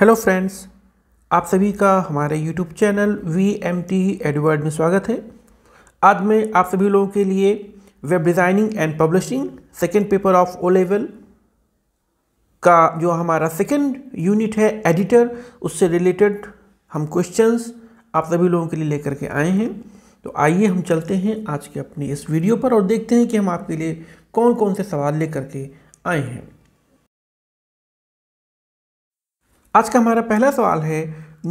hello friends आप सभी का हमारे YouTube channel V M T Edward में स्वागत है आज मैं आप सभी लोगों के लिए web designing and publishing second paper of O level का जो हमारा सेकेंड यूनिट है एडिटर उससे रिलेटेड हम क्वेश्चंस आप सभी लोगों के लिए लेकर के आए हैं तो आइए हम चलते हैं आज के अपनी इस वीडियो पर और देखते हैं कि हम आपके लिए कौन कौन से सवाल लेकर के आए हैं आज का हमारा पहला सवाल है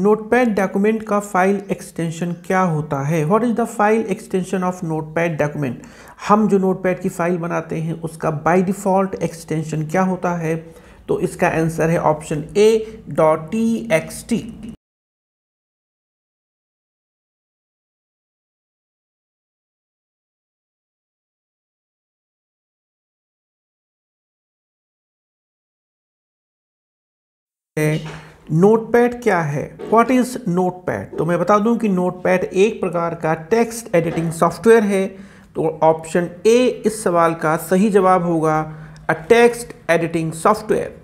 नोटपैड डॉक्यूमेंट का फाइल एक्सटेंशन क्या होता है what is the file extension of Notepad document हम जो नोटपैड की फ़ाइल बनाते हैं उसका बाय डिफ़ॉल्ट एक्सटेंशन क्या होता है तो इसका आंसर है option A dot T X T है नोटपैड क्या है व्हाट इज़ नोटपैड तो मैं बता दूं कि नोटपैड एक प्रकार का टेक्स्ट एडिटिंग सॉफ्टवेयर है तो ऑप्शन ए इस सवाल का सही जवाब होगा a text editing software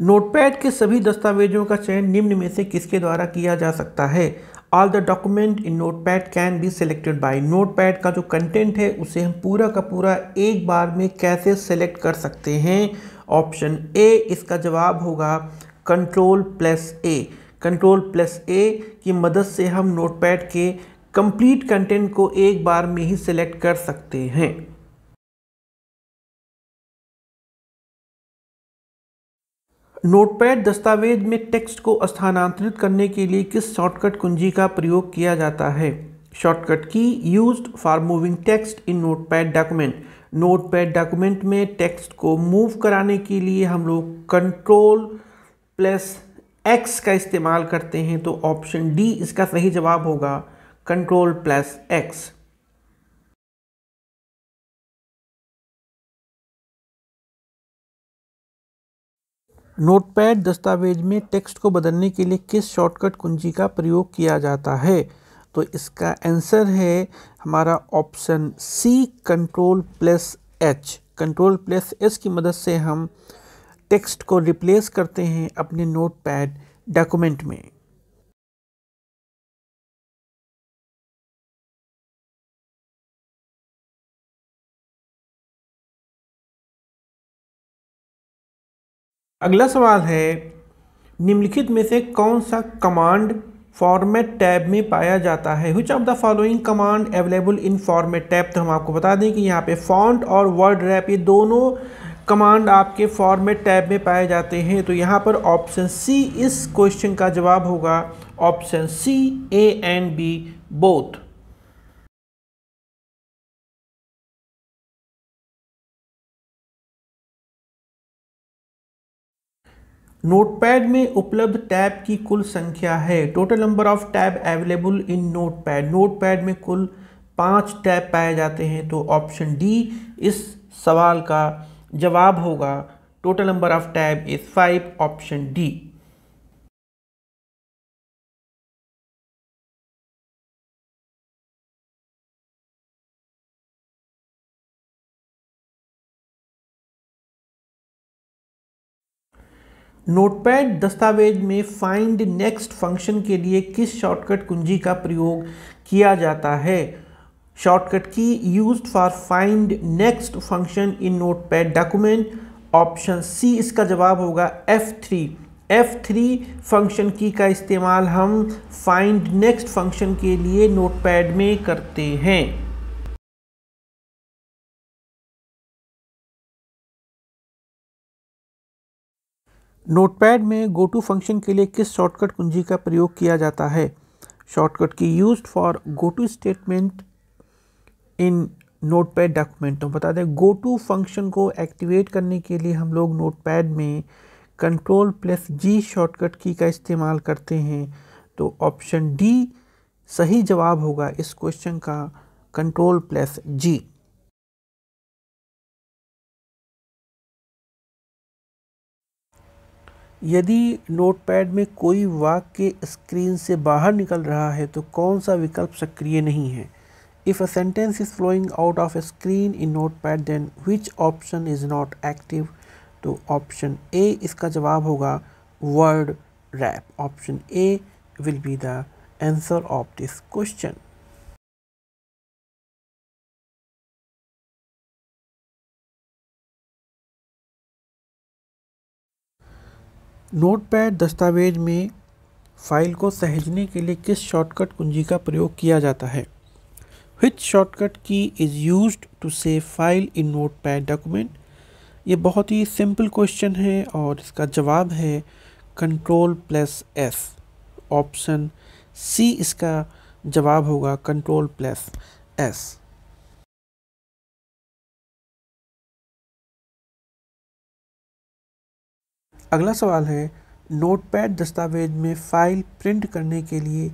Notepad के सभी दस्तावेजों का चयन निम्न में से किसके द्वारा किया जा सकता है all the document in Notepad can be selected by Notepad का जो कंटेंट है उसे हम पूरा का पूरा एक बार में कैसे सेलेक्ट कर सकते हैं ऑप्शन ए इसका जवाब होगा control plus A control plus A की मदद से हम नोट पैड के कंप्लीट कंटेंट को एक बार में ही सेलेक्ट कर सकते हैं नोटपैड दस्तावेज में टेक्स्ट को स्थानांतरित करने के लिए किस शॉर्टकट कुंजी का प्रयोग किया जाता है shortcut key used for moving text in Notepad document Notepad document में टेक्स्ट को मूव कराने के लिए हम लोग कंट्रोल प्लस एक्स का इस्तेमाल करते हैं तो ऑप्शन डी इसका सही जवाब होगा कंट्रोल प्लस एक्स नोटपैड दस्तावेज़ में टेक्स्ट को बदलने के लिए किस शॉर्टकट कुंजी का प्रयोग किया जाता है तो इसका आंसर है हमारा option C control plus H control plus H की मदद से हम टेक्स्ट को रिप्लेस करते हैं अपने नोटपैड डॉक्यूमेंट में अगला सवाल है निम्नलिखित में से कौन सा कमांड फॉर्मेट टैब में पाया जाता है which of the following command available in format tab तो हम आपको बता दें कि यहाँ पे फॉन्ट और वर्ड रैप ये दोनों कमांड आपके फॉर्मेट टैब में पाए जाते हैं तो यहाँ पर ऑप्शन सी इस क्वेश्चन का जवाब होगा option C A and B both Notepad में उपलब्ध टैब की कुल संख्या है total number of tab available in Notepad Notepad में कुल पांच टैब पाए जाते हैं तो ऑप्शन डी इस सवाल का जवाब होगा total number of tab is five option D Notepad दस्तावेज में फाइंड नेक्स्ट फंक्शन के लिए किस शॉर्टकट कुंजी का प्रयोग किया जाता है शॉर्टकट की use for find next function in Notepad document option C इसका जवाब होगा F three F three function की का इस्तेमाल हम फाइंड नेक्स्ट फंक्शन के लिए नोटपैड में करते हैं नोटपैड में गो टू फंक्शन के लिए किस शॉर्टकट कुंजी का प्रयोग किया जाता है शॉर्टकट की use for go to statement in Notepad document तो बता दें गो टू फंक्शन को एक्टिवेट करने के लिए हम लोग नोटपैड में कंट्रोल प्लस जी शॉर्टकट की का इस्तेमाल करते हैं तो ऑप्शन डी सही जवाब होगा इस क्वेश्चन का कंट्रोल प्लस जी यदि नोटपैड में कोई वाक्य स्क्रीन से बाहर निकल रहा है तो कौन सा विकल्प सक्रिय नहीं है if a sentence is flowing out of screen in Notepad then which option is not active तो ऑप्शन ए इसका जवाब होगा word wrap option A will be the answer of this question Notepad दस्तावेज में फाइल को सहेजने के लिए किस शॉर्टकट कुंजी का प्रयोग किया जाता है विच शॉर्टकट की is use to save file in Notepad document ये बहुत ही सिंपल क्वेश्चन है और इसका जवाब है control plus S option C इसका जवाब होगा कंट्रोल प्लस एस अगला सवाल है नोटपैड दस्तावेज में फ़ाइल प्रिंट करने के लिए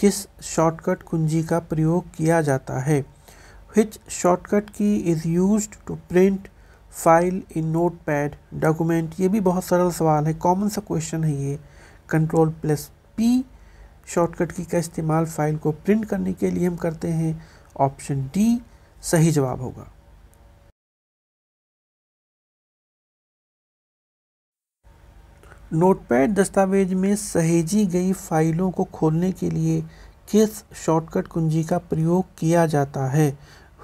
किस शॉर्टकट कुंजी का प्रयोग किया जाता है शॉर्टकट की is use to print file in Notepad document ये भी बहुत सरल सवाल है कॉमन सा क्वेश्चन है ये कंट्रोल प्लस पी शॉर्टकट की का इस्तेमाल फाइल को प्रिंट करने के लिए हम करते हैं ऑप्शन डी सही जवाब होगा नोटपैड दस्तावेज़ में सहेजी गई फाइलों को खोलने के लिए किस शॉर्टकट कुंजी का प्रयोग किया जाता है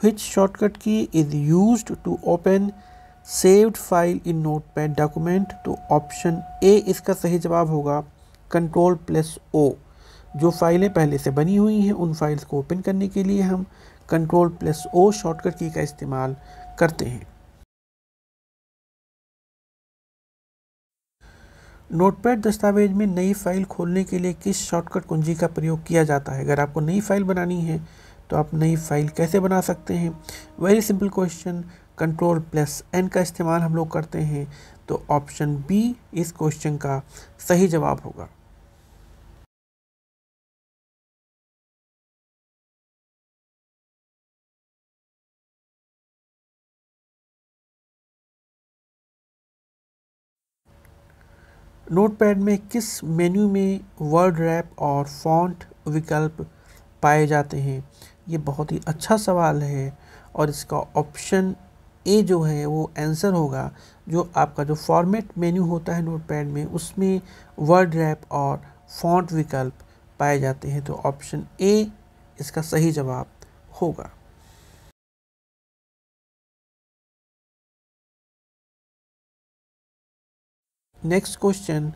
विच शॉर्टकट की is use to open saved file in Notepad document तो ऑप्शन ए इसका सही जवाब होगा कंट्रोल प्लस ओ जो फाइलें पहले से बनी हुई हैं उन फाइल्स को ओपन करने के लिए हम कंट्रोल प्लस ओ शॉर्टकट की का इस्तेमाल करते हैं नोटपैड दस्तावेज़ में नई फाइल खोलने के लिए किस शॉर्टकट कुंजी का प्रयोग किया जाता है अगर आपको नई फाइल बनानी है तो आप नई फाइल कैसे बना सकते हैं very simple question control plus N का इस्तेमाल हम लोग करते हैं तो ऑप्शन बी इस क्वेश्चन का सही जवाब होगा नोटपैड में किस मेन्यू में वर्ड रैप और फॉन्ट विकल्प पाए जाते हैं ये बहुत ही अच्छा सवाल है और इसका ऑप्शन ए जो है वो आंसर होगा जो आपका जो फॉर्मेट मेन्यू होता है नोटपैड में उसमें वर्ड रैप और फॉन्ट विकल्प पाए जाते हैं तो ऑप्शन ए इसका सही जवाब होगा नेक्स्ट क्वेश्चन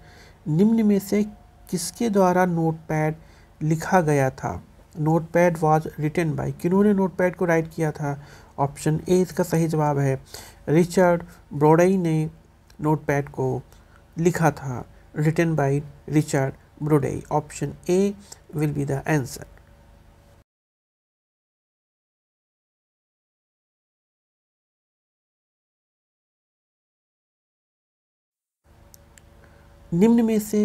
निम्न में से किसके द्वारा नोटपैड लिखा गया था नोटपैड वाज रिटन बाय किन्होंने नोटपैड को राइट किया था ऑप्शन ए इसका सही जवाब है रिचर्ड ब्रोडई ने नोटपैड को लिखा था written by Richard Brodie option A will be the answer निम्न में से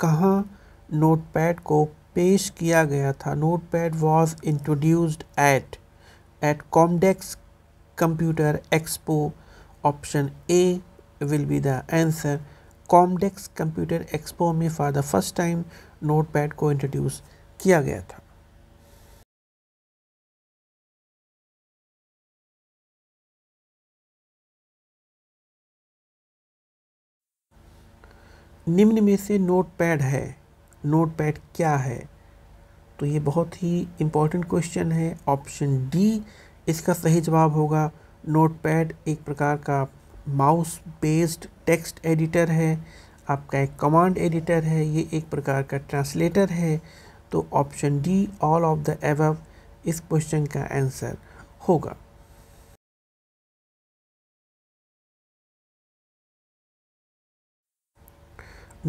कहाँ नोटपैड को पेश किया गया था Notepad was introduced at at COMDEX computer expo option A will be the answer COMDEX computer expo में for the first time Notepad को इंट्रोड्यूस किया गया था निम्न में से नोट पैड है नोट पैड क्या है तो ये बहुत ही इम्पॉर्टेंट क्वेश्चन है ऑप्शन डी इसका सही जवाब होगा नोट पैड एक प्रकार का माउस बेस्ड टेक्स्ट एडिटर है आपका एक कमांड एडिटर है ये एक प्रकार का ट्रांसलेटर है तो option D all of the above इस क्वेश्चन का आंसर होगा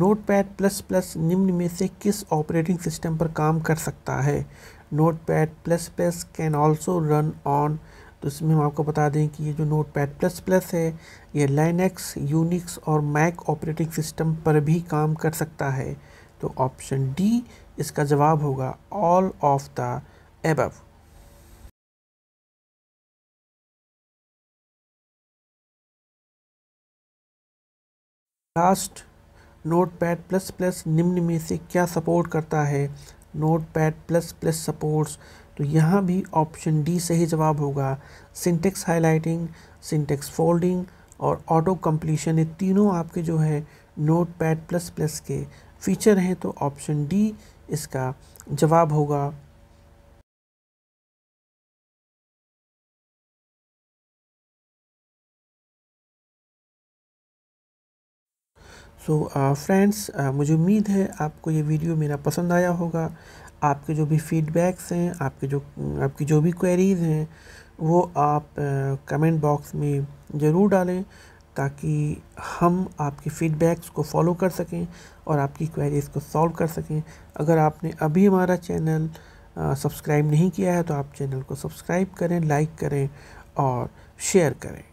नोटपैड प्लस प्लस निम्न में से किस ऑपरेटिंग सिस्टम पर काम कर सकता है Notepad plus plus can also run on तो इसमें हम आपको बता दें कि ये जो नोटपैड प्लस प्लस है ये लाइनक्स यूनिक्स और मैक ऑपरेटिंग सिस्टम पर भी काम कर सकता है तो ऑप्शन डी इसका जवाब होगा all of the above last Notepad plus plus निम्न में से क्या सपोर्ट करता है नोटपैड प्लस प्लस सपोर्ट्स तो यहाँ भी ऑप्शन डी सही जवाब होगा सिंटेक्स हाईलाइटिंग सिंटेक्स फोल्डिंग और ऑटो कम्प्लीशन ये तीनों आपके जो है नोट पैड प्लस प्लस के फीचर हैं तो ऑप्शन डी इसका जवाब होगा सो फ्रेंड्स uh, uh, मुझे उम्मीद है आपको ये वीडियो मेरा पसंद आया होगा आपके जो भी फीडबैक्स हैं आपके जो आपकी जो भी क्वेरीज़ हैं वो आप कमेंट uh, बॉक्स में ज़रूर डालें ताकि हम आपके फीडबैक्स को फॉलो कर सकें और आपकी क्वेरीज़ को सॉल्व कर सकें अगर आपने अभी हमारा चैनल सब्सक्राइब नहीं किया है तो आप चैनल को सब्सक्राइब करें लाइक करें और शेयर करें